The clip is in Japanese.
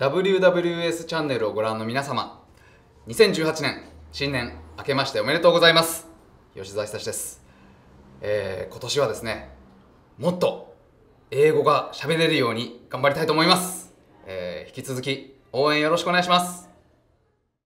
WWS チャンネルをご覧の皆様2018年新年明けましておめでとうございます吉澤久志です、えー、今年はですねもっと英語が喋れるように頑張りたいと思います、えー、引き続き応援よろしくお願いします